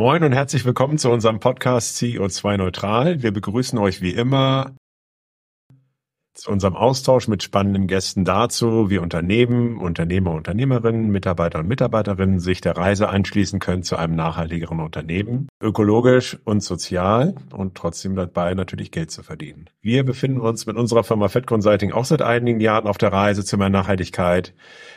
Moin und herzlich willkommen zu unserem Podcast CO2 Neutral. Wir begrüßen euch wie immer zu unserem Austausch mit spannenden Gästen dazu, wie Unternehmen, Unternehmer, Unternehmerinnen, Mitarbeiter und Mitarbeiterinnen sich der Reise anschließen können zu einem nachhaltigeren Unternehmen, ökologisch und sozial und trotzdem dabei natürlich Geld zu verdienen. Wir befinden uns mit unserer Firma Fed Consulting auch seit einigen Jahren auf der Reise zu mehr Nachhaltigkeit.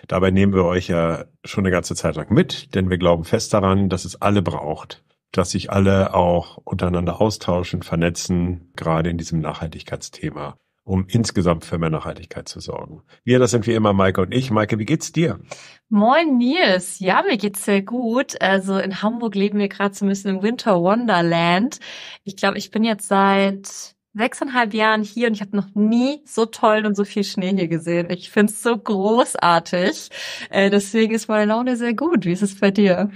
Dabei nehmen wir euch ja schon eine ganze Zeit lang mit, denn wir glauben fest daran, dass es alle braucht dass sich alle auch untereinander austauschen, vernetzen, gerade in diesem Nachhaltigkeitsthema um insgesamt für mehr Nachhaltigkeit zu sorgen. Wir, das sind wie immer Maike und ich. Maike, wie geht's dir? Moin Nils. Ja, mir geht's sehr gut. Also in Hamburg leben wir gerade so ein bisschen im Winter Wonderland. Ich glaube, ich bin jetzt seit sechseinhalb Jahren hier und ich habe noch nie so toll und so viel Schnee hier gesehen. Ich find's so großartig. Äh, deswegen ist meine Laune sehr gut. Wie ist es bei dir?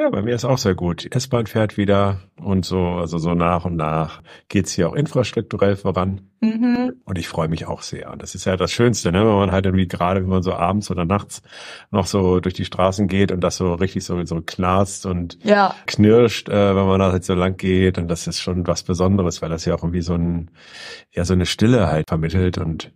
Ja, bei mir ist auch sehr gut. S-Bahn fährt wieder und so, also so nach und nach geht's hier auch infrastrukturell voran. Mhm. Und ich freue mich auch sehr. Und das ist ja das Schönste, ne? wenn man halt irgendwie gerade, wenn man so abends oder nachts noch so durch die Straßen geht und das so richtig so, so knarzt und ja. knirscht, äh, wenn man da halt so lang geht. Und das ist schon was Besonderes, weil das ja auch irgendwie so ein, ja, so eine Stille halt vermittelt und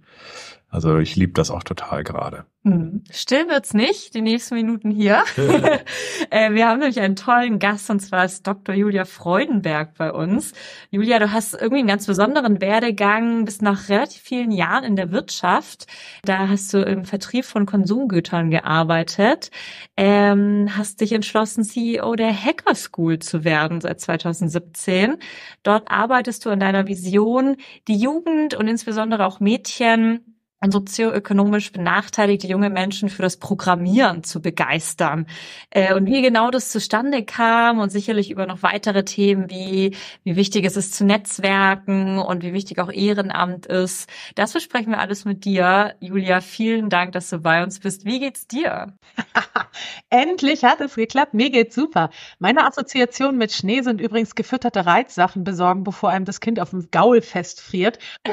also ich liebe das auch total gerade. Hm. Still wird's nicht, die nächsten Minuten hier. Äh, wir haben nämlich einen tollen Gast und zwar ist Dr. Julia Freudenberg bei uns. Julia, du hast irgendwie einen ganz besonderen Werdegang, bis nach relativ vielen Jahren in der Wirtschaft. Da hast du im Vertrieb von Konsumgütern gearbeitet, ähm, hast dich entschlossen, CEO der Hacker School zu werden seit 2017. Dort arbeitest du an deiner Vision, die Jugend und insbesondere auch Mädchen an sozioökonomisch benachteiligte junge Menschen für das Programmieren zu begeistern. Äh, und wie genau das zustande kam und sicherlich über noch weitere Themen wie, wie wichtig es ist zu netzwerken und wie wichtig auch Ehrenamt ist. Das besprechen wir alles mit dir. Julia, vielen Dank, dass du bei uns bist. Wie geht's dir? Endlich hat es geklappt. Mir geht's super. Meine Assoziation mit Schnee sind übrigens gefütterte Reizsachen besorgen, bevor einem das Kind auf dem Gaul festfriert.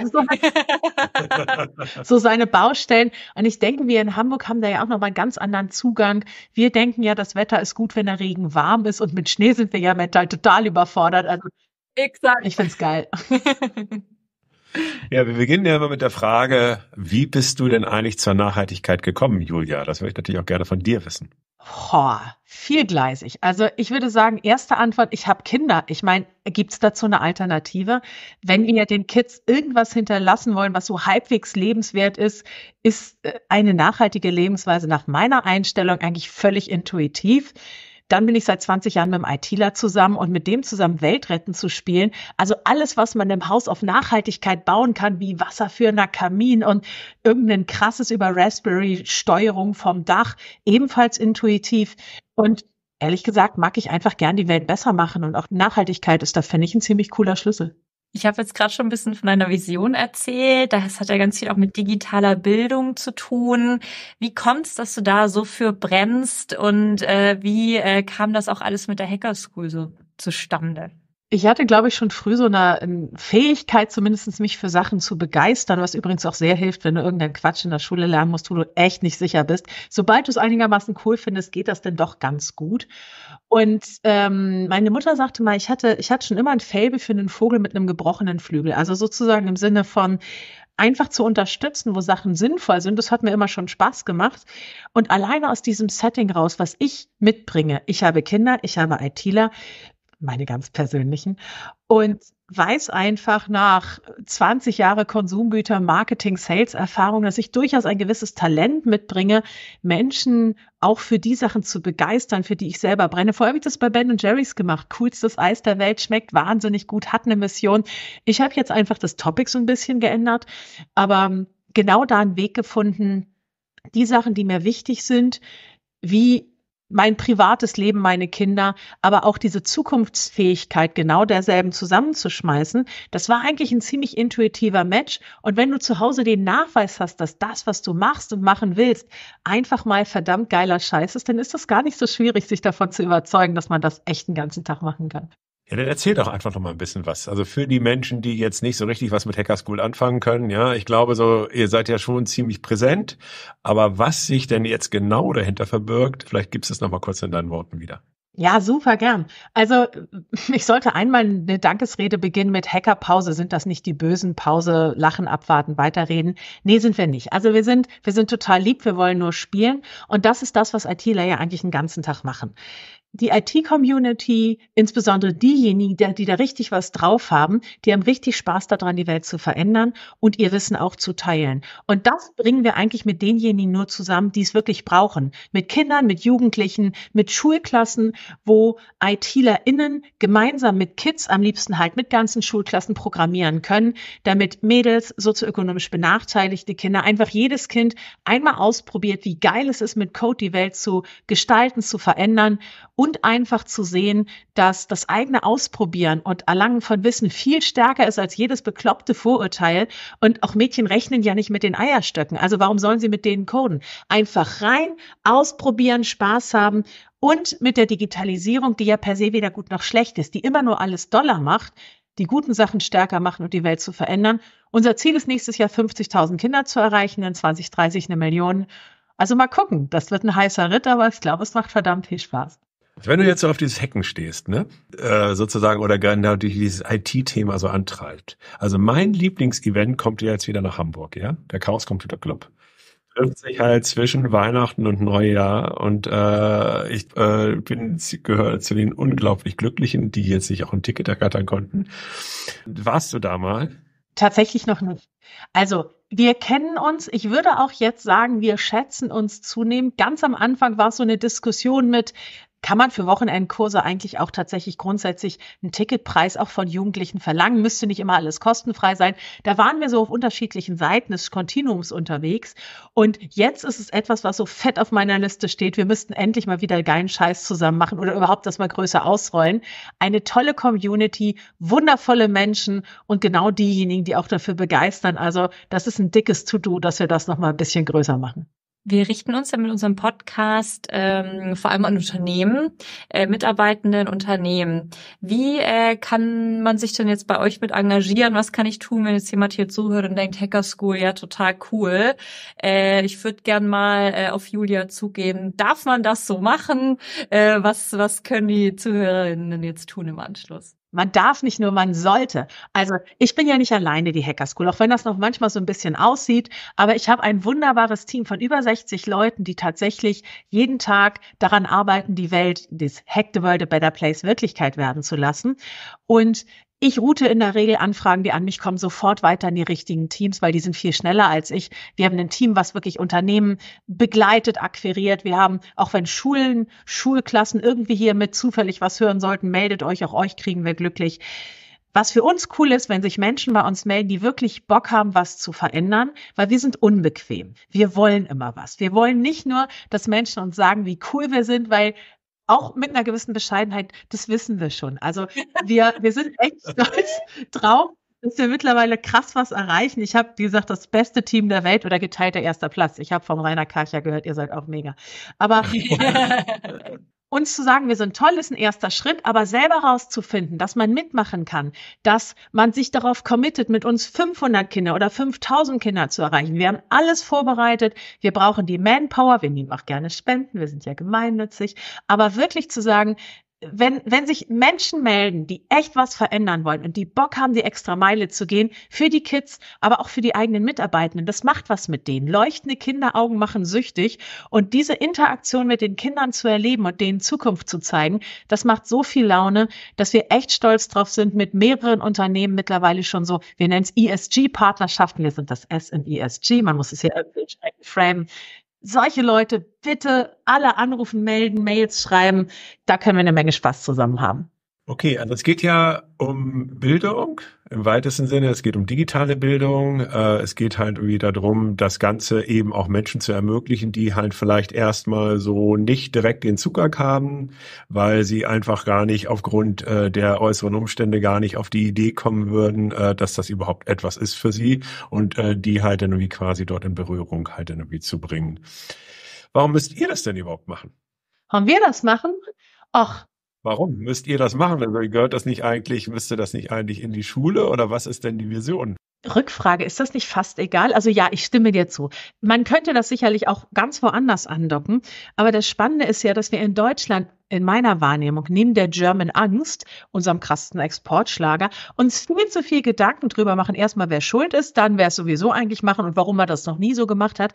Also so seine Baustellen. Und ich denke, wir in Hamburg haben da ja auch nochmal einen ganz anderen Zugang. Wir denken ja, das Wetter ist gut, wenn der Regen warm ist. Und mit Schnee sind wir ja mental halt total überfordert. Also, Exakt. ich find's geil. Ja, wir beginnen ja immer mit der Frage, wie bist du denn eigentlich zur Nachhaltigkeit gekommen, Julia? Das würde ich natürlich auch gerne von dir wissen. Boah, vielgleisig. Also ich würde sagen, erste Antwort, ich habe Kinder. Ich meine, gibt es dazu eine Alternative? Wenn wir den Kids irgendwas hinterlassen wollen, was so halbwegs lebenswert ist, ist äh, eine nachhaltige Lebensweise nach meiner Einstellung eigentlich völlig intuitiv. Dann bin ich seit 20 Jahren mit dem ITler zusammen und mit dem zusammen Weltretten zu spielen. Also alles, was man im Haus auf Nachhaltigkeit bauen kann, wie wasserführender Kamin und irgendein krasses über Raspberry Steuerung vom Dach, ebenfalls intuitiv. Und ehrlich gesagt mag ich einfach gern die Welt besser machen und auch Nachhaltigkeit ist da, finde ich, ein ziemlich cooler Schlüssel. Ich habe jetzt gerade schon ein bisschen von deiner Vision erzählt. Das hat ja ganz viel auch mit digitaler Bildung zu tun. Wie kommt es, dass du da so für bremst und äh, wie äh, kam das auch alles mit der Hacker School so zustande? Ich hatte, glaube ich, schon früh so eine ähm, Fähigkeit, zumindest mich für Sachen zu begeistern, was übrigens auch sehr hilft, wenn du irgendeinen Quatsch in der Schule lernen musst, wo du echt nicht sicher bist. Sobald du es einigermaßen cool findest, geht das denn doch ganz gut. Und ähm, meine Mutter sagte mal, ich hatte, ich hatte schon immer ein Faible für einen Vogel mit einem gebrochenen Flügel. Also sozusagen im Sinne von einfach zu unterstützen, wo Sachen sinnvoll sind. Das hat mir immer schon Spaß gemacht. Und alleine aus diesem Setting raus, was ich mitbringe, ich habe Kinder, ich habe ITler, meine ganz persönlichen, und weiß einfach nach 20 Jahre Konsumgüter, Marketing, Sales-Erfahrung, dass ich durchaus ein gewisses Talent mitbringe, Menschen auch für die Sachen zu begeistern, für die ich selber brenne. Vorher habe ich das bei Ben Jerry's gemacht. Coolstes Eis der Welt, schmeckt wahnsinnig gut, hat eine Mission. Ich habe jetzt einfach das Topic so ein bisschen geändert, aber genau da einen Weg gefunden, die Sachen, die mir wichtig sind, wie mein privates Leben, meine Kinder, aber auch diese Zukunftsfähigkeit genau derselben zusammenzuschmeißen, das war eigentlich ein ziemlich intuitiver Match. Und wenn du zu Hause den Nachweis hast, dass das, was du machst und machen willst, einfach mal verdammt geiler Scheiß ist, dann ist das gar nicht so schwierig, sich davon zu überzeugen, dass man das echt den ganzen Tag machen kann. Ja, dann erzähl doch einfach noch mal ein bisschen was. Also für die Menschen, die jetzt nicht so richtig was mit Hacker School anfangen können, ja, ich glaube so, ihr seid ja schon ziemlich präsent, aber was sich denn jetzt genau dahinter verbirgt, vielleicht gibst du es noch mal kurz in deinen Worten wieder. Ja, super gern. Also ich sollte einmal eine Dankesrede beginnen mit Hackerpause. Sind das nicht die bösen Pause, Lachen, Abwarten, Weiterreden? Nee, sind wir nicht. Also wir sind, wir sind total lieb, wir wollen nur spielen. Und das ist das, was ITler ja eigentlich den ganzen Tag machen die IT-Community, insbesondere diejenigen, die, die, da richtig was drauf haben, die haben richtig Spaß daran, die Welt zu verändern und ihr Wissen auch zu teilen. Und das bringen wir eigentlich mit denjenigen nur zusammen, die es wirklich brauchen. Mit Kindern, mit Jugendlichen, mit Schulklassen, wo ITlerInnen gemeinsam mit Kids, am liebsten halt mit ganzen Schulklassen programmieren können, damit Mädels, sozioökonomisch benachteiligte Kinder, einfach jedes Kind einmal ausprobiert, wie geil es ist, mit Code die Welt zu gestalten, zu verändern und einfach zu sehen, dass das eigene Ausprobieren und Erlangen von Wissen viel stärker ist als jedes bekloppte Vorurteil. Und auch Mädchen rechnen ja nicht mit den Eierstöcken. Also warum sollen sie mit denen coden? Einfach rein, ausprobieren, Spaß haben und mit der Digitalisierung, die ja per se weder gut noch schlecht ist, die immer nur alles doller macht, die guten Sachen stärker machen und die Welt zu verändern. Unser Ziel ist nächstes Jahr 50.000 Kinder zu erreichen, in 2030 eine Million. Also mal gucken, das wird ein heißer Ritt, aber ich glaube, es macht verdammt viel Spaß. Wenn du jetzt so auf dieses Hacken stehst, ne, äh, sozusagen, oder genau dieses IT-Thema so antreibt. Also mein Lieblingsevent kommt ja jetzt wieder nach Hamburg, ja, der Chaos Computer Club trifft sich halt zwischen Weihnachten und Neujahr und äh, ich äh, bin gehöre zu den unglaublich Glücklichen, die jetzt sich auch ein Ticket ergattern konnten. Warst du da mal? Tatsächlich noch nicht. Also wir kennen uns. Ich würde auch jetzt sagen, wir schätzen uns zunehmend. Ganz am Anfang war es so eine Diskussion mit, kann man für Wochenendkurse eigentlich auch tatsächlich grundsätzlich einen Ticketpreis auch von Jugendlichen verlangen? Müsste nicht immer alles kostenfrei sein. Da waren wir so auf unterschiedlichen Seiten des Kontinuums unterwegs. Und jetzt ist es etwas, was so fett auf meiner Liste steht. Wir müssten endlich mal wieder geilen Scheiß zusammen machen oder überhaupt das mal größer ausrollen. Eine tolle Community, wundervolle Menschen und genau diejenigen, die auch dafür begeistern. Also das ist ein dickes To-Do, dass wir das nochmal ein bisschen größer machen. Wir richten uns ja mit unserem Podcast ähm, vor allem an Unternehmen, äh, Mitarbeitenden Unternehmen. Wie äh, kann man sich denn jetzt bei euch mit engagieren? Was kann ich tun, wenn jetzt jemand hier zuhört und denkt, Hacker School, ja, total cool. Äh, ich würde gern mal äh, auf Julia zugehen. Darf man das so machen? Äh, was, was können die Zuhörerinnen jetzt tun im Anschluss? Man darf nicht nur, man sollte. Also ich bin ja nicht alleine die Hacker School, auch wenn das noch manchmal so ein bisschen aussieht. Aber ich habe ein wunderbares Team von über 60 Leuten, die tatsächlich jeden Tag daran arbeiten, die Welt, das Hack the World a Better Place Wirklichkeit werden zu lassen. Und ich route in der Regel Anfragen, die an mich kommen, sofort weiter in die richtigen Teams, weil die sind viel schneller als ich. Wir haben ein Team, was wirklich Unternehmen begleitet, akquiriert. Wir haben, auch wenn Schulen, Schulklassen irgendwie hier mit zufällig was hören sollten, meldet euch, auch euch kriegen wir glücklich. Was für uns cool ist, wenn sich Menschen bei uns melden, die wirklich Bock haben, was zu verändern, weil wir sind unbequem. Wir wollen immer was. Wir wollen nicht nur, dass Menschen uns sagen, wie cool wir sind, weil auch mit einer gewissen Bescheidenheit, das wissen wir schon. Also wir, wir sind echt stolz drauf, dass wir mittlerweile krass was erreichen. Ich habe, wie gesagt, das beste Team der Welt oder geteilter erster Platz. Ich habe vom Rainer Karcher gehört, ihr seid auch mega. Aber uns zu sagen, wir sind toll, ist ein erster Schritt, aber selber rauszufinden, dass man mitmachen kann, dass man sich darauf committet, mit uns 500 Kinder oder 5000 Kinder zu erreichen. Wir haben alles vorbereitet. Wir brauchen die Manpower. Wir nehmen auch gerne Spenden. Wir sind ja gemeinnützig. Aber wirklich zu sagen, wenn, wenn sich Menschen melden, die echt was verändern wollen und die Bock haben, die extra Meile zu gehen, für die Kids, aber auch für die eigenen Mitarbeitenden, das macht was mit denen. Leuchtende Kinderaugen machen süchtig und diese Interaktion mit den Kindern zu erleben und denen Zukunft zu zeigen, das macht so viel Laune, dass wir echt stolz drauf sind, mit mehreren Unternehmen mittlerweile schon so, wir nennen es ESG-Partnerschaften, wir sind das S in ESG, man muss es hier irgendwie framen, solche Leute bitte alle anrufen, melden, Mails schreiben. Da können wir eine Menge Spaß zusammen haben. Okay, also es geht ja um Bildung im weitesten Sinne. Es geht um digitale Bildung. Äh, es geht halt irgendwie darum, das Ganze eben auch Menschen zu ermöglichen, die halt vielleicht erstmal so nicht direkt den Zugang haben, weil sie einfach gar nicht aufgrund äh, der äußeren Umstände gar nicht auf die Idee kommen würden, äh, dass das überhaupt etwas ist für sie und die halt dann irgendwie quasi dort in Berührung halt dann irgendwie zu bringen. Warum müsst ihr das denn überhaupt machen? Warum wir das machen? Och, Warum müsst ihr das machen? Also gehört das nicht eigentlich, müsste das nicht eigentlich in die Schule oder was ist denn die Vision? Rückfrage, ist das nicht fast egal? Also ja, ich stimme dir zu. Man könnte das sicherlich auch ganz woanders andocken, aber das Spannende ist ja, dass wir in Deutschland in meiner Wahrnehmung neben der German Angst, unserem krassen Exportschlager, uns viel zu viel Gedanken drüber machen. Erstmal, wer schuld ist, dann wer es sowieso eigentlich machen und warum man das noch nie so gemacht hat.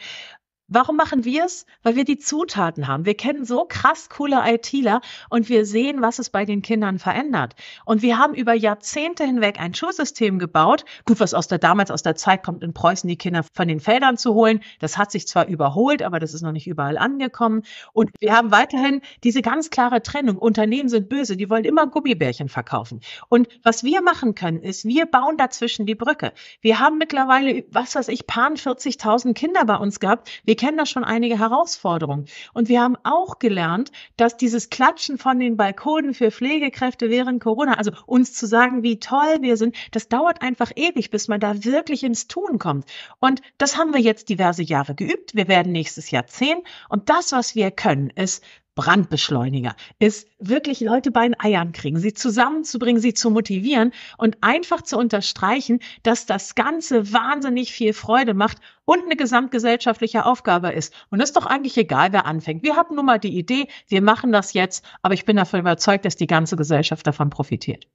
Warum machen wir es? Weil wir die Zutaten haben. Wir kennen so krass coole ITler und wir sehen, was es bei den Kindern verändert. Und wir haben über Jahrzehnte hinweg ein Schulsystem gebaut. Gut, was aus der damals aus der Zeit kommt, in Preußen die Kinder von den Feldern zu holen. Das hat sich zwar überholt, aber das ist noch nicht überall angekommen. Und wir haben weiterhin diese ganz klare Trennung. Unternehmen sind böse. Die wollen immer Gummibärchen verkaufen. Und was wir machen können, ist, wir bauen dazwischen die Brücke. Wir haben mittlerweile, was weiß ich, paar 40.000 Kinder bei uns gehabt. Wir wir kennen da schon einige Herausforderungen. Und wir haben auch gelernt, dass dieses Klatschen von den Balkonen für Pflegekräfte während Corona, also uns zu sagen, wie toll wir sind, das dauert einfach ewig, bis man da wirklich ins Tun kommt. Und das haben wir jetzt diverse Jahre geübt. Wir werden nächstes Jahr zehn. Und das, was wir können, ist Brandbeschleuniger ist wirklich Leute bei den Eiern kriegen, sie zusammenzubringen, sie zu motivieren und einfach zu unterstreichen, dass das Ganze wahnsinnig viel Freude macht und eine gesamtgesellschaftliche Aufgabe ist. Und es ist doch eigentlich egal, wer anfängt. Wir hatten nun mal die Idee, wir machen das jetzt, aber ich bin davon überzeugt, dass die ganze Gesellschaft davon profitiert.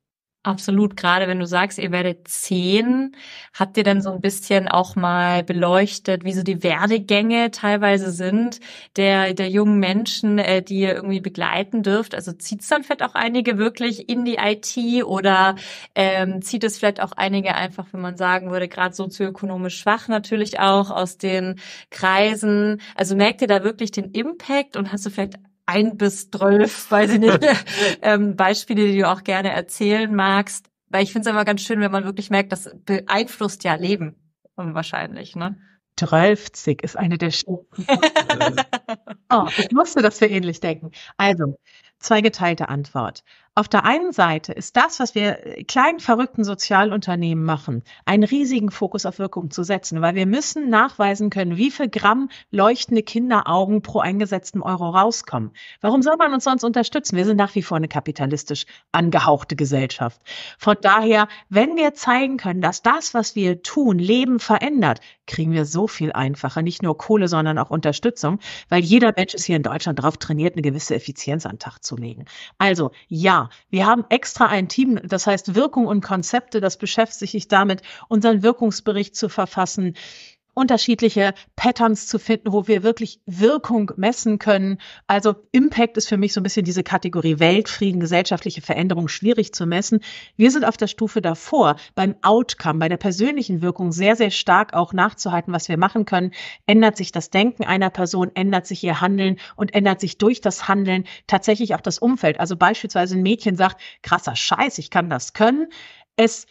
Absolut, gerade wenn du sagst, ihr werdet zehn, habt ihr denn so ein bisschen auch mal beleuchtet, wie so die Werdegänge teilweise sind der, der jungen Menschen, äh, die ihr irgendwie begleiten dürft? Also zieht es dann vielleicht auch einige wirklich in die IT oder ähm, zieht es vielleicht auch einige einfach, wenn man sagen würde, gerade sozioökonomisch schwach natürlich auch aus den Kreisen? Also merkt ihr da wirklich den Impact und hast du vielleicht ein bis zwölf, weiß ich nicht, ähm, Beispiele, die du auch gerne erzählen magst. Weil ich finde es immer ganz schön, wenn man wirklich merkt, das beeinflusst ja Leben wahrscheinlich, ne? 30 ist eine der schönsten. oh, ich wusste, dass wir ähnlich denken. Also, zweigeteilte Antwort. Auf der einen Seite ist das, was wir äh, kleinen verrückten Sozialunternehmen machen, einen riesigen Fokus auf Wirkung zu setzen, weil wir müssen nachweisen können, wie viel Gramm leuchtende Kinderaugen pro eingesetzten Euro rauskommen. Warum soll man uns sonst unterstützen? Wir sind nach wie vor eine kapitalistisch angehauchte Gesellschaft. Von daher, wenn wir zeigen können, dass das, was wir tun, Leben verändert, kriegen wir so viel einfacher, nicht nur Kohle, sondern auch Unterstützung, weil jeder Mensch ist hier in Deutschland darauf trainiert, eine gewisse Effizienz an den Tag zu legen. Also ja, wir haben extra ein Team, das heißt Wirkung und Konzepte, das beschäftigt sich damit, unseren Wirkungsbericht zu verfassen, unterschiedliche Patterns zu finden, wo wir wirklich Wirkung messen können. Also Impact ist für mich so ein bisschen diese Kategorie Weltfrieden, gesellschaftliche Veränderung schwierig zu messen. Wir sind auf der Stufe davor, beim Outcome, bei der persönlichen Wirkung sehr, sehr stark auch nachzuhalten, was wir machen können. Ändert sich das Denken einer Person, ändert sich ihr Handeln und ändert sich durch das Handeln tatsächlich auch das Umfeld. Also beispielsweise ein Mädchen sagt, krasser Scheiß, ich kann das können. Es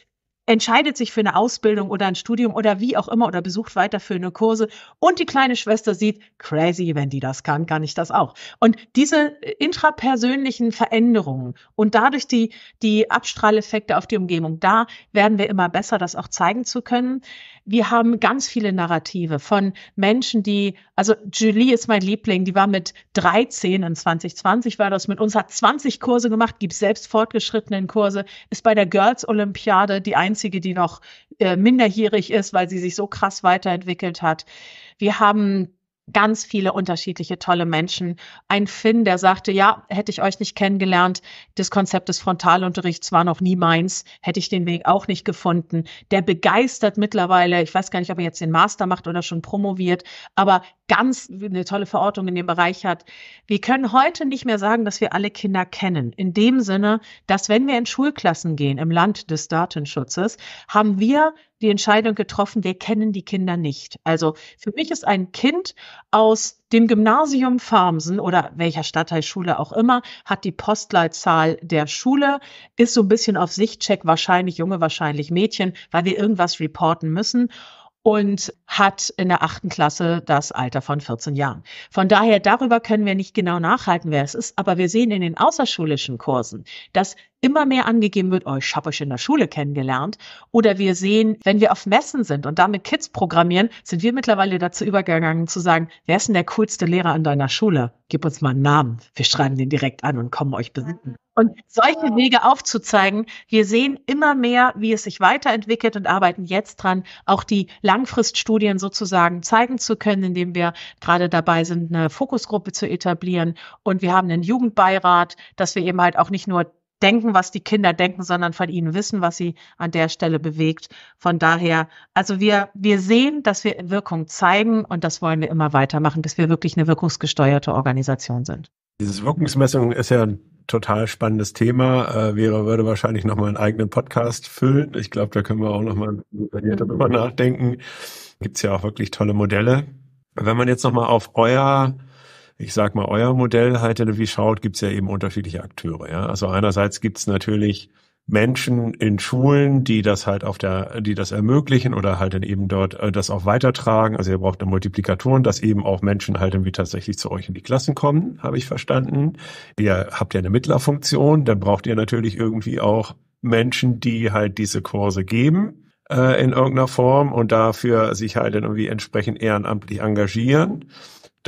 entscheidet sich für eine Ausbildung oder ein Studium oder wie auch immer oder besucht weiterführende Kurse und die kleine Schwester sieht, crazy, wenn die das kann, kann ich das auch. Und diese äh, intrapersönlichen Veränderungen und dadurch die, die Abstrahleffekte auf die Umgebung, da werden wir immer besser, das auch zeigen zu können wir haben ganz viele Narrative von Menschen, die, also Julie ist mein Liebling, die war mit 13 in 2020 war das mit uns, hat 20 Kurse gemacht, gibt selbst fortgeschrittenen Kurse, ist bei der Girls Olympiade die einzige, die noch äh, minderjährig ist, weil sie sich so krass weiterentwickelt hat. Wir haben ganz viele unterschiedliche tolle Menschen. Ein Finn, der sagte, ja, hätte ich euch nicht kennengelernt, das Konzept des Frontalunterrichts war noch nie meins, hätte ich den Weg auch nicht gefunden. Der begeistert mittlerweile, ich weiß gar nicht, ob er jetzt den Master macht oder schon promoviert, aber ganz eine tolle Verortung in dem Bereich hat. Wir können heute nicht mehr sagen, dass wir alle Kinder kennen. In dem Sinne, dass wenn wir in Schulklassen gehen im Land des Datenschutzes, haben wir die Entscheidung getroffen, wir kennen die Kinder nicht. Also für mich ist ein Kind aus dem Gymnasium Farmsen oder welcher Stadtteilschule auch immer, hat die Postleitzahl der Schule, ist so ein bisschen auf Sichtcheck, wahrscheinlich Junge, wahrscheinlich Mädchen, weil wir irgendwas reporten müssen und hat in der achten Klasse das Alter von 14 Jahren. Von daher, darüber können wir nicht genau nachhalten, wer es ist, aber wir sehen in den außerschulischen Kursen, dass immer mehr angegeben wird, oh, ich habe euch in der Schule kennengelernt. Oder wir sehen, wenn wir auf Messen sind und damit Kids programmieren, sind wir mittlerweile dazu übergegangen zu sagen, wer ist denn der coolste Lehrer an deiner Schule? Gib uns mal einen Namen. Wir schreiben den direkt an und kommen euch besuchen. Und solche Wege aufzuzeigen, wir sehen immer mehr, wie es sich weiterentwickelt und arbeiten jetzt dran, auch die Langfriststudien sozusagen zeigen zu können, indem wir gerade dabei sind, eine Fokusgruppe zu etablieren. Und wir haben einen Jugendbeirat, dass wir eben halt auch nicht nur denken, was die Kinder denken, sondern von ihnen wissen, was sie an der Stelle bewegt. Von daher, also wir, wir sehen, dass wir Wirkung zeigen und das wollen wir immer weitermachen, bis wir wirklich eine wirkungsgesteuerte Organisation sind. Dieses Wirkungsmessung ist ja total spannendes Thema. Äh, Vera würde wahrscheinlich noch mal einen eigenen Podcast füllen. Ich glaube, da können wir auch noch nochmal darüber mhm. nachdenken. Gibt's ja auch wirklich tolle Modelle. Wenn man jetzt noch mal auf euer ich sag mal, euer Modell halt irgendwie schaut, gibt's ja eben unterschiedliche Akteure. Ja? Also einerseits gibt's natürlich Menschen in Schulen, die das halt auf der, die das ermöglichen oder halt dann eben dort äh, das auch weitertragen. Also ihr braucht dann Multiplikatoren, dass eben auch Menschen halt irgendwie tatsächlich zu euch in die Klassen kommen, habe ich verstanden. Ihr habt ja eine Mittlerfunktion, dann braucht ihr natürlich irgendwie auch Menschen, die halt diese Kurse geben äh, in irgendeiner Form und dafür sich halt dann irgendwie entsprechend ehrenamtlich engagieren.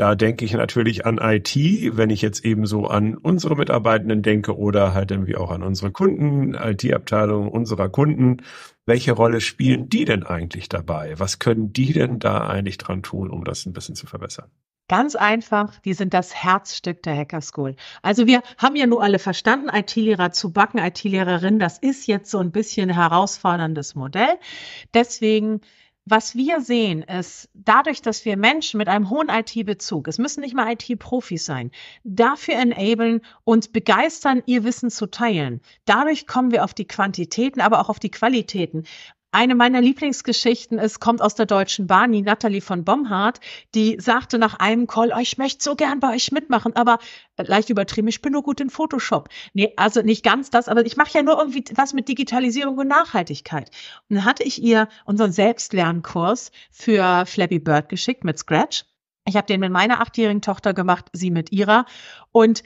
Da denke ich natürlich an IT, wenn ich jetzt eben so an unsere Mitarbeitenden denke oder halt irgendwie auch an unsere Kunden, IT-Abteilung unserer Kunden. Welche Rolle spielen die denn eigentlich dabei? Was können die denn da eigentlich dran tun, um das ein bisschen zu verbessern? Ganz einfach, die sind das Herzstück der Hacker School. Also wir haben ja nur alle verstanden, IT-Lehrer zu backen, IT-Lehrerin, das ist jetzt so ein bisschen ein herausforderndes Modell. Deswegen was wir sehen, ist, dadurch, dass wir Menschen mit einem hohen IT-Bezug, es müssen nicht mal IT-Profis sein, dafür enablen und begeistern, ihr Wissen zu teilen. Dadurch kommen wir auf die Quantitäten, aber auch auf die Qualitäten. Eine meiner Lieblingsgeschichten ist, kommt aus der Deutschen Bahn, die Nathalie von Bomhardt, die sagte nach einem Call, oh, ich möchte so gern bei euch mitmachen, aber leicht übertrieben, ich bin nur gut in Photoshop. Nee, also nicht ganz das, aber ich mache ja nur irgendwie was mit Digitalisierung und Nachhaltigkeit. Und dann hatte ich ihr unseren Selbstlernkurs für Flappy Bird geschickt mit Scratch. Ich habe den mit meiner achtjährigen Tochter gemacht, sie mit ihrer. Und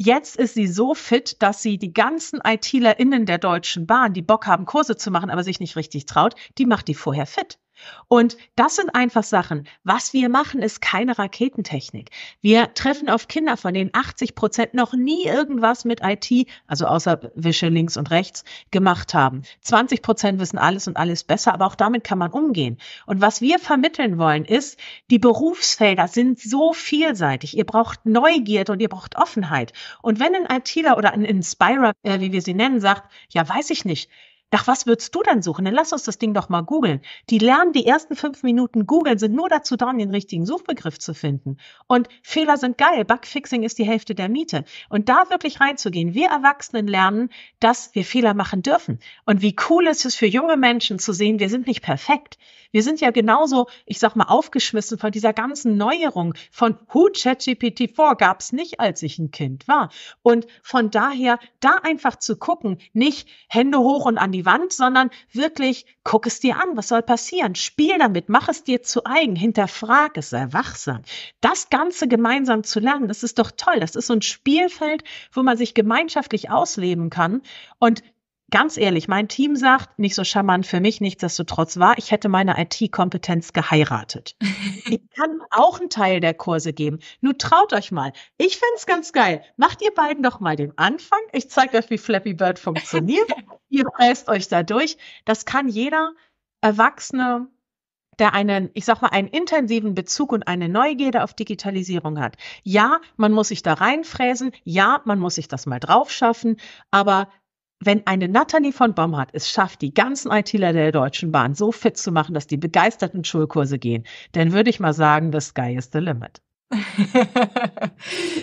Jetzt ist sie so fit, dass sie die ganzen ITlerInnen der Deutschen Bahn, die Bock haben, Kurse zu machen, aber sich nicht richtig traut, die macht die vorher fit. Und das sind einfach Sachen. Was wir machen, ist keine Raketentechnik. Wir treffen auf Kinder, von denen 80 Prozent noch nie irgendwas mit IT, also außer Wische links und rechts, gemacht haben. 20 Prozent wissen alles und alles besser, aber auch damit kann man umgehen. Und was wir vermitteln wollen, ist, die Berufsfelder sind so vielseitig. Ihr braucht Neugierde und ihr braucht Offenheit. Und wenn ein ITler oder ein Inspirer, äh, wie wir sie nennen, sagt, ja, weiß ich nicht, nach was würdest du denn suchen? Dann lass uns das Ding doch mal googeln. Die lernen die ersten fünf Minuten googeln, sind nur dazu da, um den richtigen Suchbegriff zu finden. Und Fehler sind geil. Bugfixing ist die Hälfte der Miete. Und da wirklich reinzugehen. Wir Erwachsenen lernen, dass wir Fehler machen dürfen. Und wie cool ist es für junge Menschen zu sehen, wir sind nicht perfekt. Wir sind ja genauso, ich sag mal, aufgeschmissen von dieser ganzen Neuerung von Who ChatGPT 4 gab es nicht, als ich ein Kind war. Und von daher, da einfach zu gucken, nicht Hände hoch und an die Wand, sondern wirklich, guck es dir an, was soll passieren? Spiel damit, mach es dir zu eigen, hinterfrag es, sei wachsam. Das Ganze gemeinsam zu lernen, das ist doch toll. Das ist so ein Spielfeld, wo man sich gemeinschaftlich ausleben kann. Und ganz ehrlich, mein Team sagt, nicht so charmant für mich, nichtsdestotrotz war, ich hätte meine IT-Kompetenz geheiratet. ich kann auch einen Teil der Kurse geben. Nun traut euch mal. Ich find's ganz geil. Macht ihr beiden doch mal den Anfang. Ich zeige euch, wie Flappy Bird funktioniert. ihr reißt euch da durch. Das kann jeder Erwachsene, der einen, ich sag mal, einen intensiven Bezug und eine Neugierde auf Digitalisierung hat. Ja, man muss sich da reinfräsen. Ja, man muss sich das mal drauf schaffen. Aber wenn eine Nathalie von Bommert es schafft, die ganzen ITler der Deutschen Bahn so fit zu machen, dass die begeisterten Schulkurse gehen, dann würde ich mal sagen, the sky is the limit.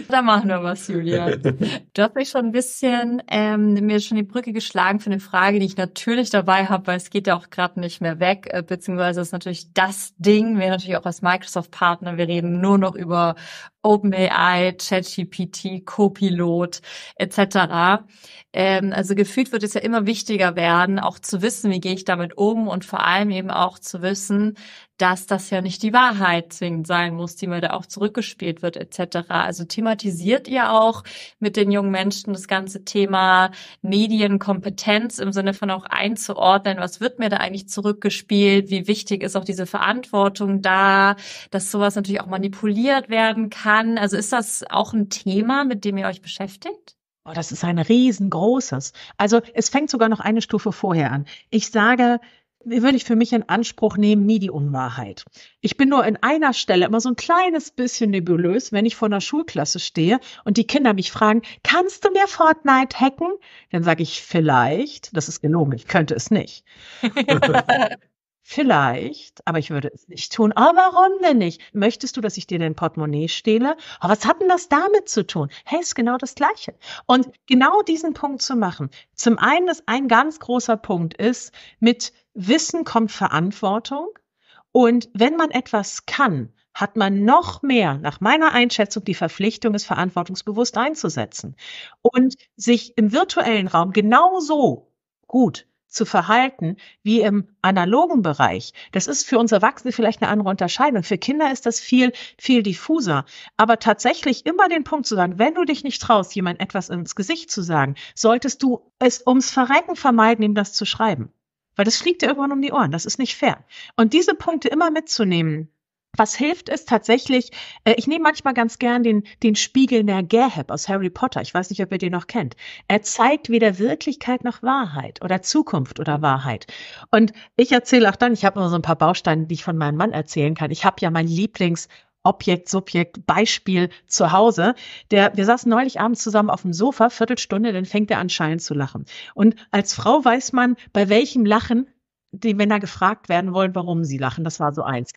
da machen wir was, Julia. Du hast mich schon ein bisschen ähm, mir schon die Brücke geschlagen für eine Frage, die ich natürlich dabei habe, weil es geht ja auch gerade nicht mehr weg, äh, beziehungsweise ist natürlich das Ding, wir natürlich auch als Microsoft-Partner, wir reden nur noch über OpenAI, ChatGPT, Copilot etc. Ähm, also gefühlt wird es ja immer wichtiger werden, auch zu wissen, wie gehe ich damit um und vor allem eben auch zu wissen, dass das ja nicht die Wahrheit zwingend sein muss, die mir da auch zurückgespielt wird etc. Also thematisiert ihr auch mit den jungen Menschen das ganze Thema Medienkompetenz im Sinne von auch einzuordnen, was wird mir da eigentlich zurückgespielt, wie wichtig ist auch diese Verantwortung da, dass sowas natürlich auch manipuliert werden kann kann. Also ist das auch ein Thema, mit dem ihr euch beschäftigt? Oh, das ist ein riesengroßes. Also es fängt sogar noch eine Stufe vorher an. Ich sage, würde ich für mich in Anspruch nehmen, nie die Unwahrheit. Ich bin nur in einer Stelle immer so ein kleines bisschen nebulös, wenn ich vor einer Schulklasse stehe und die Kinder mich fragen, kannst du mir Fortnite hacken? Dann sage ich vielleicht, das ist gelogen, ich könnte es nicht. Vielleicht, aber ich würde es nicht tun. Aber oh, warum denn nicht? Möchtest du, dass ich dir dein Portemonnaie stehle? Oh, was hat denn das damit zu tun? Hey, ist genau das Gleiche. Und genau diesen Punkt zu machen. Zum einen dass ein ganz großer Punkt ist, mit Wissen kommt Verantwortung. Und wenn man etwas kann, hat man noch mehr, nach meiner Einschätzung, die Verpflichtung, es verantwortungsbewusst einzusetzen und sich im virtuellen Raum genauso gut zu verhalten wie im analogen Bereich. Das ist für uns Erwachsene vielleicht eine andere Unterscheidung. Für Kinder ist das viel, viel diffuser. Aber tatsächlich immer den Punkt zu sagen, wenn du dich nicht traust, jemand etwas ins Gesicht zu sagen, solltest du es ums Verrecken vermeiden, ihm das zu schreiben. Weil das fliegt dir irgendwann um die Ohren. Das ist nicht fair. Und diese Punkte immer mitzunehmen, was hilft ist tatsächlich, äh, ich nehme manchmal ganz gern den, den spiegelnder Gahab aus Harry Potter. Ich weiß nicht, ob ihr den noch kennt. Er zeigt weder Wirklichkeit noch Wahrheit oder Zukunft oder Wahrheit. Und ich erzähle auch dann, ich habe immer so ein paar Bausteine, die ich von meinem Mann erzählen kann. Ich habe ja mein Lieblings- Objekt, Subjekt, Beispiel zu Hause. Der, wir saßen neulich abends zusammen auf dem Sofa, Viertelstunde, dann fängt er an, schallend zu lachen. Und als Frau weiß man, bei welchem Lachen die Männer gefragt werden wollen, warum sie lachen. Das war so eins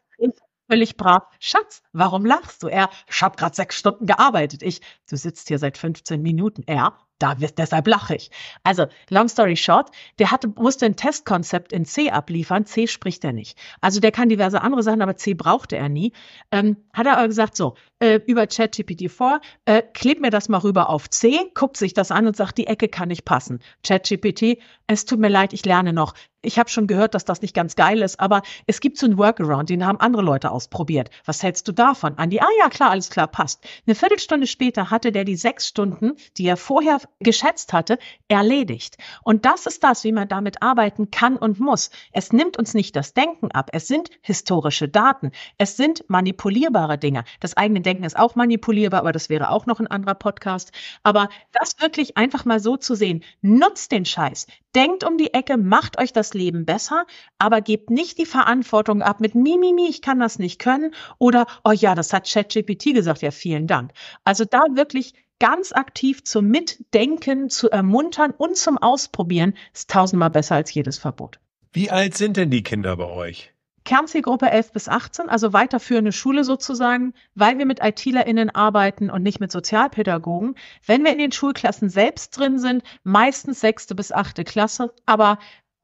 völlig brav. Schatz, warum lachst du? Er, ich habe gerade sechs Stunden gearbeitet. Ich, du sitzt hier seit 15 Minuten. Er, da wird, deshalb lache ich. Also, long story short, der hatte, musste ein Testkonzept in C abliefern. C spricht er nicht. Also, der kann diverse andere Sachen, aber C brauchte er nie. Ähm, hat er aber gesagt, so, äh, über ChatGPT 4, äh, klebt mir das mal rüber auf C, guckt sich das an und sagt, die Ecke kann nicht passen. ChatGPT, es tut mir leid, ich lerne noch. Ich habe schon gehört, dass das nicht ganz geil ist, aber es gibt so einen Workaround, den haben andere Leute ausprobiert. Was hältst du davon, Andi? Ah ja, klar, alles klar, passt. Eine Viertelstunde später hatte der die sechs Stunden, die er vorher geschätzt hatte, erledigt. Und das ist das, wie man damit arbeiten kann und muss. Es nimmt uns nicht das Denken ab. Es sind historische Daten. Es sind manipulierbare Dinge. Das eigene Denken ist auch manipulierbar, aber das wäre auch noch ein anderer Podcast. Aber das wirklich einfach mal so zu sehen. Nutzt den Scheiß. Denkt um die Ecke, macht euch das Leben besser, aber gebt nicht die Verantwortung ab mit Mimimi, ich kann das nicht können oder, oh ja, das hat ChatGPT gesagt, ja, vielen Dank. Also da wirklich ganz aktiv zum Mitdenken, zu ermuntern und zum Ausprobieren ist tausendmal besser als jedes Verbot. Wie alt sind denn die Kinder bei euch? Kernzielgruppe 11 bis 18, also weiterführende Schule sozusagen, weil wir mit ITlerInnen arbeiten und nicht mit Sozialpädagogen. Wenn wir in den Schulklassen selbst drin sind, meistens sechste bis achte Klasse, aber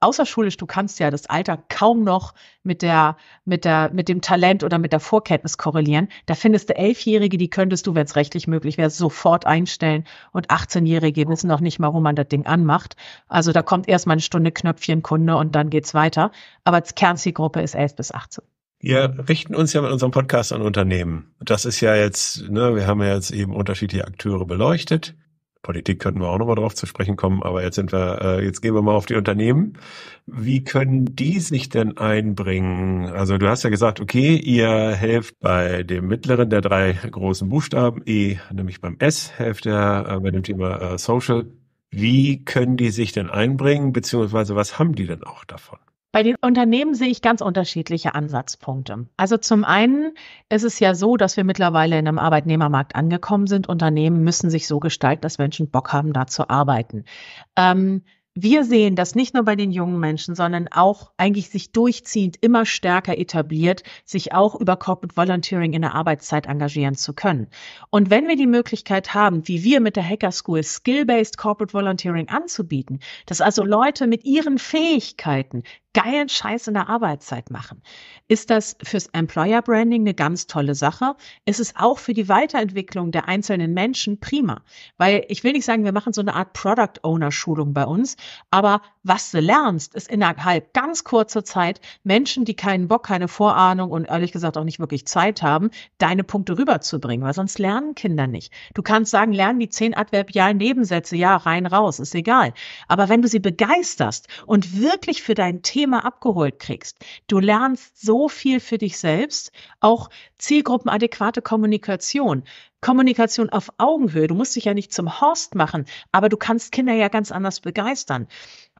außerschulisch, du kannst ja das Alter kaum noch mit der, mit der, mit dem Talent oder mit der Vorkenntnis korrelieren. Da findest du Elfjährige, die könntest du, wenn es rechtlich möglich wäre, sofort einstellen. Und 18-Jährige wissen noch nicht mal, wo man das Ding anmacht. Also da kommt erstmal eine Stunde Knöpfchenkunde und dann geht's weiter. Aber als Kernzielgruppe ist 11 bis 18. Wir richten uns ja mit unserem Podcast an Unternehmen. Das ist ja jetzt, ne, wir haben ja jetzt eben unterschiedliche Akteure beleuchtet. Politik könnten wir auch nochmal drauf zu sprechen kommen, aber jetzt sind wir, äh, jetzt gehen wir mal auf die Unternehmen. Wie können die sich denn einbringen? Also du hast ja gesagt, okay, ihr helft bei dem mittleren der drei großen Buchstaben, E, nämlich beim S, helft ihr äh, bei dem Thema äh, Social. Wie können die sich denn einbringen, beziehungsweise was haben die denn auch davon? Bei den Unternehmen sehe ich ganz unterschiedliche Ansatzpunkte. Also zum einen ist es ja so, dass wir mittlerweile in einem Arbeitnehmermarkt angekommen sind. Unternehmen müssen sich so gestalten, dass Menschen Bock haben, da zu arbeiten. Ähm, wir sehen, dass nicht nur bei den jungen Menschen, sondern auch eigentlich sich durchziehend immer stärker etabliert, sich auch über Corporate Volunteering in der Arbeitszeit engagieren zu können. Und wenn wir die Möglichkeit haben, wie wir mit der Hacker School Skill-Based Corporate Volunteering anzubieten, dass also Leute mit ihren Fähigkeiten geilen Scheiß in der Arbeitszeit machen? Ist das fürs Employer Branding eine ganz tolle Sache? Ist es auch für die Weiterentwicklung der einzelnen Menschen prima? Weil ich will nicht sagen, wir machen so eine Art Product Owner Schulung bei uns, aber was du lernst, ist innerhalb ganz kurzer Zeit Menschen, die keinen Bock, keine Vorahnung und ehrlich gesagt auch nicht wirklich Zeit haben, deine Punkte rüberzubringen, weil sonst lernen Kinder nicht. Du kannst sagen, lernen die zehn adverbialen Nebensätze, ja, rein, raus, ist egal. Aber wenn du sie begeisterst und wirklich für dein Thema abgeholt kriegst, du lernst so viel für dich selbst, auch zielgruppenadäquate Kommunikation. Kommunikation auf Augenhöhe. Du musst dich ja nicht zum Horst machen, aber du kannst Kinder ja ganz anders begeistern.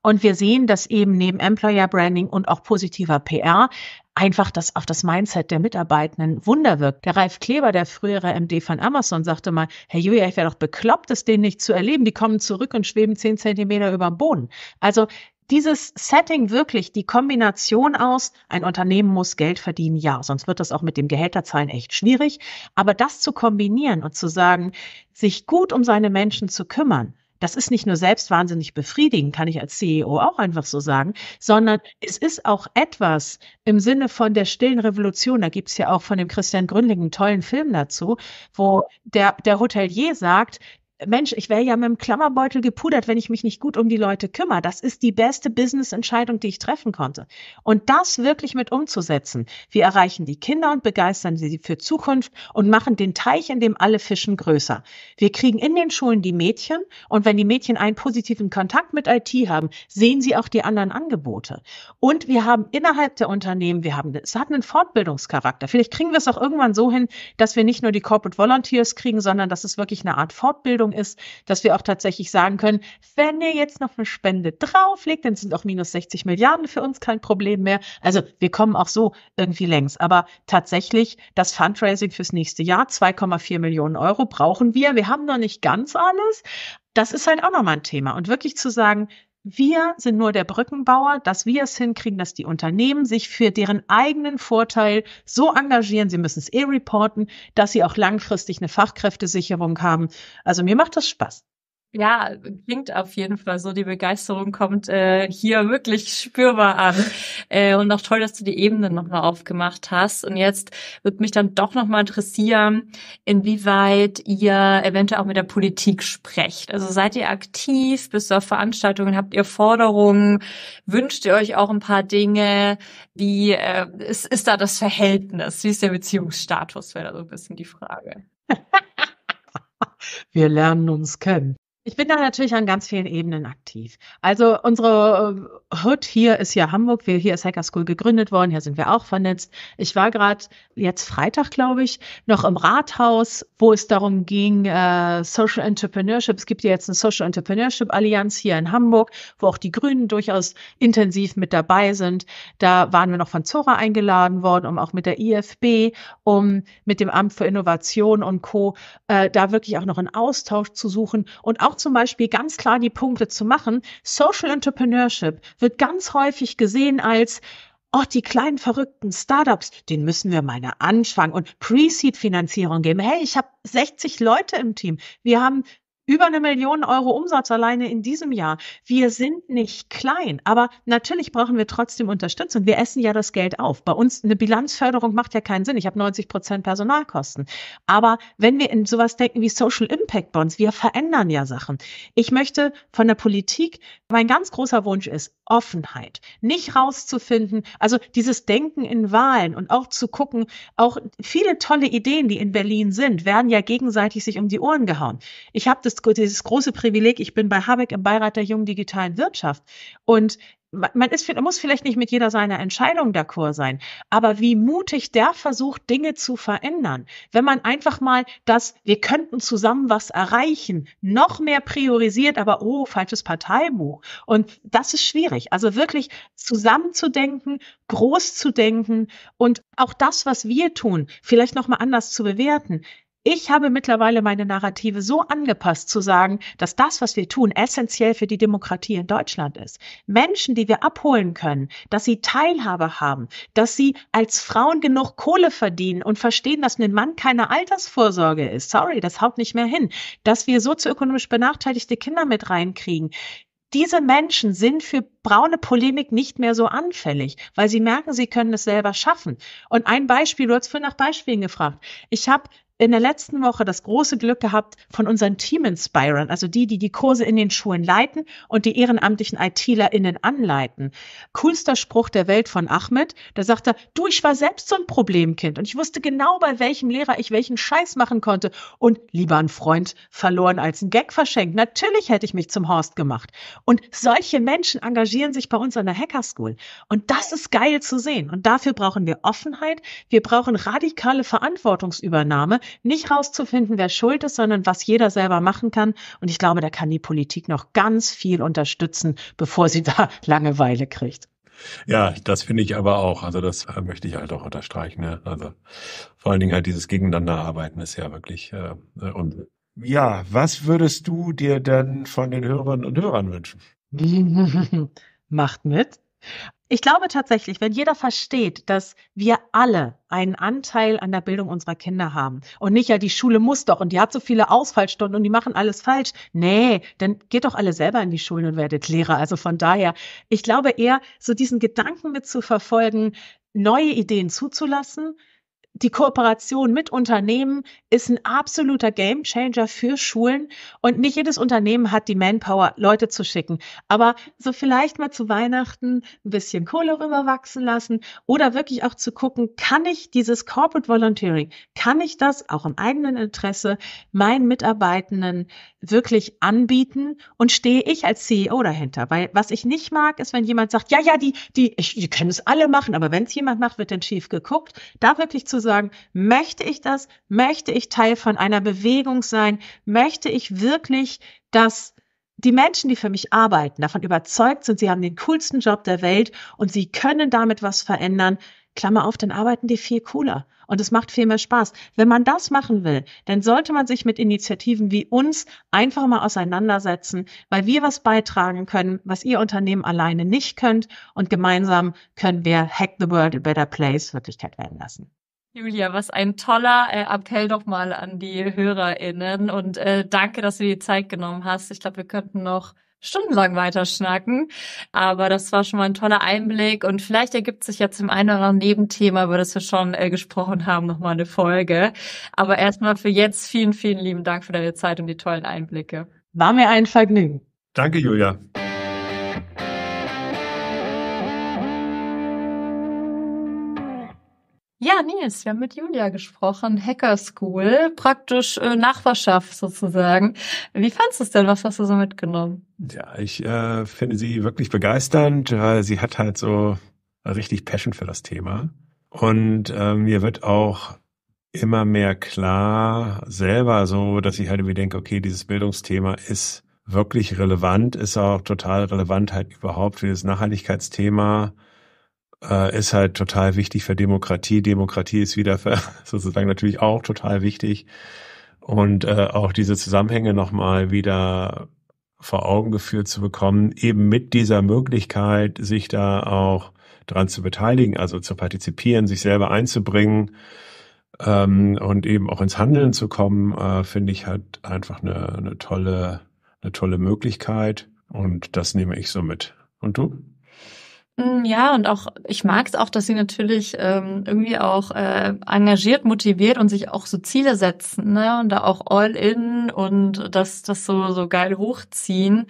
Und wir sehen, dass eben neben Employer Branding und auch positiver PR einfach das auf das Mindset der Mitarbeitenden Wunder wirkt. Der Ralf Kleber, der frühere MD von Amazon, sagte mal, Herr Julia, ich wäre doch bekloppt, es denen nicht zu erleben. Die kommen zurück und schweben zehn Zentimeter über dem Boden. Also dieses Setting wirklich, die Kombination aus, ein Unternehmen muss Geld verdienen, ja, sonst wird das auch mit dem Gehälterzahlen echt schwierig. Aber das zu kombinieren und zu sagen, sich gut um seine Menschen zu kümmern, das ist nicht nur selbst wahnsinnig befriedigend, kann ich als CEO auch einfach so sagen, sondern es ist auch etwas im Sinne von der stillen Revolution. Da gibt es ja auch von dem Christian Gründling einen tollen Film dazu, wo der, der Hotelier sagt, Mensch, ich wäre ja mit dem Klammerbeutel gepudert, wenn ich mich nicht gut um die Leute kümmere. Das ist die beste Business-Entscheidung, die ich treffen konnte. Und das wirklich mit umzusetzen. Wir erreichen die Kinder und begeistern sie für Zukunft und machen den Teich, in dem alle fischen, größer. Wir kriegen in den Schulen die Mädchen und wenn die Mädchen einen positiven Kontakt mit IT haben, sehen sie auch die anderen Angebote. Und wir haben innerhalb der Unternehmen, wir haben, es hat einen Fortbildungscharakter. Vielleicht kriegen wir es auch irgendwann so hin, dass wir nicht nur die Corporate Volunteers kriegen, sondern dass es wirklich eine Art Fortbildung Entwicklung ist, dass wir auch tatsächlich sagen können, wenn ihr jetzt noch eine Spende drauflegt, dann sind auch minus 60 Milliarden für uns kein Problem mehr. Also wir kommen auch so irgendwie längs. Aber tatsächlich das Fundraising fürs nächste Jahr, 2,4 Millionen Euro brauchen wir. Wir haben noch nicht ganz alles. Das ist halt auch nochmal ein Thema. Und wirklich zu sagen, wir sind nur der Brückenbauer, dass wir es hinkriegen, dass die Unternehmen sich für deren eigenen Vorteil so engagieren, sie müssen es eh reporten, dass sie auch langfristig eine Fachkräftesicherung haben. Also mir macht das Spaß. Ja, klingt auf jeden Fall so. Die Begeisterung kommt äh, hier wirklich spürbar an. Äh, und auch toll, dass du die Ebene nochmal aufgemacht hast. Und jetzt wird mich dann doch nochmal interessieren, inwieweit ihr eventuell auch mit der Politik sprecht. Also seid ihr aktiv, bist du auf Veranstaltungen, habt ihr Forderungen, wünscht ihr euch auch ein paar Dinge? Wie äh, ist, ist da das Verhältnis? Wie ist der Beziehungsstatus, wäre da so ein bisschen die Frage. Wir lernen uns kennen. Ich bin da natürlich an ganz vielen Ebenen aktiv. Also unsere äh, Hood hier ist ja Hamburg. Wir, hier ist Hacker School gegründet worden. Hier sind wir auch vernetzt. Ich war gerade jetzt Freitag, glaube ich, noch im Rathaus, wo es darum ging, äh, Social Entrepreneurship. Es gibt ja jetzt eine Social Entrepreneurship Allianz hier in Hamburg, wo auch die Grünen durchaus intensiv mit dabei sind. Da waren wir noch von Zora eingeladen worden, um auch mit der IFB, um mit dem Amt für Innovation und Co. Äh, da wirklich auch noch einen Austausch zu suchen und auch auch zum Beispiel ganz klar die Punkte zu machen. Social Entrepreneurship wird ganz häufig gesehen als Oh, die kleinen verrückten Startups, den müssen wir mal anfangen und Pre-Seed-Finanzierung geben. Hey, ich habe 60 Leute im Team. Wir haben über eine Million Euro Umsatz alleine in diesem Jahr. Wir sind nicht klein, aber natürlich brauchen wir trotzdem Unterstützung. Wir essen ja das Geld auf. Bei uns eine Bilanzförderung macht ja keinen Sinn. Ich habe 90 Prozent Personalkosten. Aber wenn wir in sowas denken wie Social Impact Bonds, wir verändern ja Sachen. Ich möchte von der Politik, mein ganz großer Wunsch ist Offenheit. Nicht rauszufinden, also dieses Denken in Wahlen und auch zu gucken, auch viele tolle Ideen, die in Berlin sind, werden ja gegenseitig sich um die Ohren gehauen. Ich habe das das, dieses große Privileg, ich bin bei Habeck im Beirat der jungen digitalen Wirtschaft. Und man ist, muss vielleicht nicht mit jeder seiner Entscheidung d'accord sein, aber wie mutig der versucht, Dinge zu verändern. Wenn man einfach mal das, wir könnten zusammen was erreichen, noch mehr priorisiert, aber oh, falsches Parteibuch. Und das ist schwierig. Also wirklich zusammenzudenken, groß zu denken und auch das, was wir tun, vielleicht nochmal anders zu bewerten. Ich habe mittlerweile meine Narrative so angepasst zu sagen, dass das, was wir tun, essentiell für die Demokratie in Deutschland ist. Menschen, die wir abholen können, dass sie Teilhabe haben, dass sie als Frauen genug Kohle verdienen und verstehen, dass ein Mann keine Altersvorsorge ist. Sorry, das haut nicht mehr hin. Dass wir sozioökonomisch benachteiligte Kinder mit reinkriegen diese Menschen sind für braune Polemik nicht mehr so anfällig, weil sie merken, sie können es selber schaffen. Und ein Beispiel, du hast vorhin nach Beispielen gefragt. Ich habe in der letzten Woche das große Glück gehabt, von unseren Team-Inspirern, also die, die die Kurse in den Schulen leiten und die ehrenamtlichen ITlerInnen anleiten. Coolster Spruch der Welt von Ahmed, da sagt er, du, ich war selbst so ein Problemkind und ich wusste genau, bei welchem Lehrer ich welchen Scheiß machen konnte und lieber einen Freund verloren als einen Gag verschenkt. Natürlich hätte ich mich zum Horst gemacht. Und solche Menschen engagieren sich bei uns an der Hacker School. Und das ist geil zu sehen. Und dafür brauchen wir Offenheit. Wir brauchen radikale Verantwortungsübernahme nicht rauszufinden, wer schuld ist, sondern was jeder selber machen kann. Und ich glaube, da kann die Politik noch ganz viel unterstützen, bevor sie da Langeweile kriegt. Ja, das finde ich aber auch. Also das äh, möchte ich halt auch unterstreichen. Ne? Also vor allen Dingen halt dieses Gegeneinanderarbeiten ist ja wirklich äh, äh, und ja, was würdest du dir denn von den Hörerinnen und Hörern wünschen? Macht mit. Ich glaube tatsächlich, wenn jeder versteht, dass wir alle einen Anteil an der Bildung unserer Kinder haben und nicht ja, die Schule muss doch und die hat so viele Ausfallstunden und die machen alles falsch. Nee, dann geht doch alle selber in die Schulen und werdet Lehrer. Also von daher, ich glaube eher, so diesen Gedanken mit zu verfolgen, neue Ideen zuzulassen, die Kooperation mit Unternehmen ist ein absoluter Gamechanger für Schulen und nicht jedes Unternehmen hat die Manpower, Leute zu schicken. Aber so vielleicht mal zu Weihnachten ein bisschen Kohle rüberwachsen lassen oder wirklich auch zu gucken, kann ich dieses Corporate Volunteering, kann ich das auch im eigenen Interesse meinen Mitarbeitenden wirklich anbieten und stehe ich als CEO dahinter? Weil was ich nicht mag, ist, wenn jemand sagt, ja, ja, die, die, ich, die können es alle machen, aber wenn es jemand macht, wird dann schief geguckt. Da wirklich zu sagen, möchte ich das? Möchte ich Teil von einer Bewegung sein? Möchte ich wirklich, dass die Menschen, die für mich arbeiten, davon überzeugt sind, sie haben den coolsten Job der Welt und sie können damit was verändern? Klammer auf, dann arbeiten die viel cooler und es macht viel mehr Spaß. Wenn man das machen will, dann sollte man sich mit Initiativen wie uns einfach mal auseinandersetzen, weil wir was beitragen können, was ihr Unternehmen alleine nicht könnt und gemeinsam können wir Hack the World a Better Place Wirklichkeit werden lassen. Julia, was ein toller äh, Appell doch mal an die HörerInnen und äh, danke, dass du dir die Zeit genommen hast. Ich glaube, wir könnten noch stundenlang weiter schnacken, aber das war schon mal ein toller Einblick und vielleicht ergibt sich jetzt im einen oder anderen Nebenthema, über das wir schon äh, gesprochen haben, nochmal eine Folge. Aber erstmal für jetzt vielen, vielen lieben Dank für deine Zeit und die tollen Einblicke. War mir ein Vergnügen. Danke, Julia. Ja, Nils, wir haben mit Julia gesprochen, Hacker School, praktisch äh, Nachbarschaft sozusagen. Wie fandest du es denn? Was hast du so mitgenommen? Ja, ich äh, finde sie wirklich begeisternd. Weil äh, Sie hat halt so richtig Passion für das Thema. Und äh, mir wird auch immer mehr klar selber so, dass ich halt irgendwie denke, okay, dieses Bildungsthema ist wirklich relevant, ist auch total relevant halt überhaupt für das Nachhaltigkeitsthema äh, ist halt total wichtig für Demokratie. Demokratie ist wieder für, sozusagen natürlich auch total wichtig. Und äh, auch diese Zusammenhänge nochmal wieder vor Augen geführt zu bekommen, eben mit dieser Möglichkeit, sich da auch dran zu beteiligen, also zu partizipieren, sich selber einzubringen ähm, und eben auch ins Handeln zu kommen, äh, finde ich halt einfach eine, eine tolle, eine tolle Möglichkeit. Und das nehme ich so mit. Und du? Mm, ja, und auch ich mag es auch, dass sie natürlich ähm, irgendwie auch äh, engagiert, motiviert und sich auch so Ziele setzen, ne? Und da auch all in und das, das so, so geil hochziehen.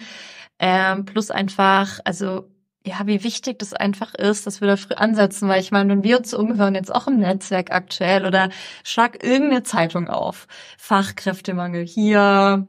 Ähm, plus einfach, also ja, wie wichtig das einfach ist, dass wir da früh ansetzen, weil ich meine, wenn wir uns umhören, jetzt auch im Netzwerk aktuell oder schlag irgendeine Zeitung auf, Fachkräftemangel hier,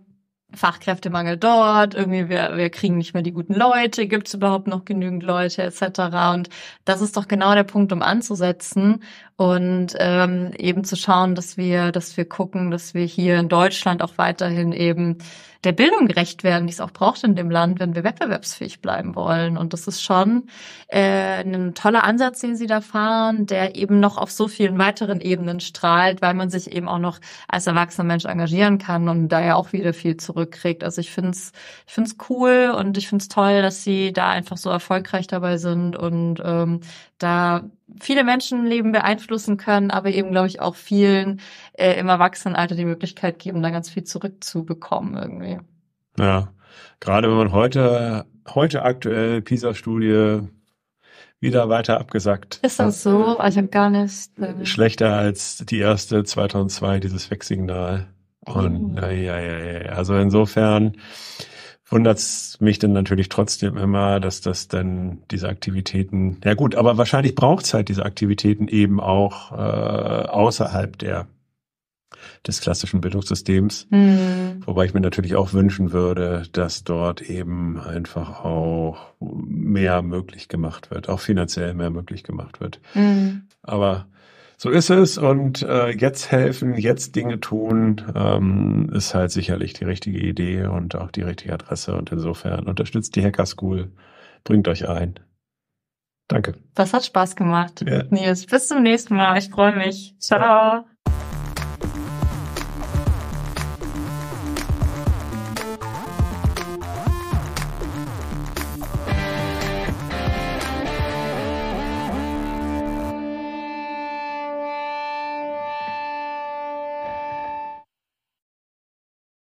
Fachkräftemangel dort, irgendwie wir, wir kriegen nicht mehr die guten Leute, gibt es überhaupt noch genügend Leute etc. Und das ist doch genau der Punkt, um anzusetzen und ähm, eben zu schauen, dass wir, dass wir gucken, dass wir hier in Deutschland auch weiterhin eben der Bildung gerecht werden, die es auch braucht in dem Land, wenn wir wettbewerbsfähig bleiben wollen. Und das ist schon äh, ein toller Ansatz, den Sie da fahren, der eben noch auf so vielen weiteren Ebenen strahlt, weil man sich eben auch noch als erwachsener Mensch engagieren kann und da ja auch wieder viel zurückkriegt. Also ich finde es ich find's cool und ich finde es toll, dass Sie da einfach so erfolgreich dabei sind und ähm, da viele Menschenleben beeinflussen können, aber eben, glaube ich, auch vielen äh, im Erwachsenenalter die Möglichkeit geben, da ganz viel zurückzubekommen irgendwie. Ja, gerade wenn man heute, heute aktuell PISA-Studie wieder weiter abgesagt. Ist das so? Ich Also gar nicht. Ähm Schlechter als die erste 2002, dieses Wegsignal. Und oh. ja, ja, ja, ja. Also insofern, wundert es mich dann natürlich trotzdem immer, dass das dann diese Aktivitäten, ja gut, aber wahrscheinlich braucht es halt diese Aktivitäten eben auch äh, außerhalb der des klassischen Bildungssystems. Mhm. Wobei ich mir natürlich auch wünschen würde, dass dort eben einfach auch mehr möglich gemacht wird, auch finanziell mehr möglich gemacht wird. Mhm. Aber so ist es und äh, jetzt helfen, jetzt Dinge tun, ähm, ist halt sicherlich die richtige Idee und auch die richtige Adresse. Und insofern unterstützt die Hacker School, bringt euch ein. Danke. Das hat Spaß gemacht, ja. Nils. Bis zum nächsten Mal. Ich freue mich. Ciao. Ja.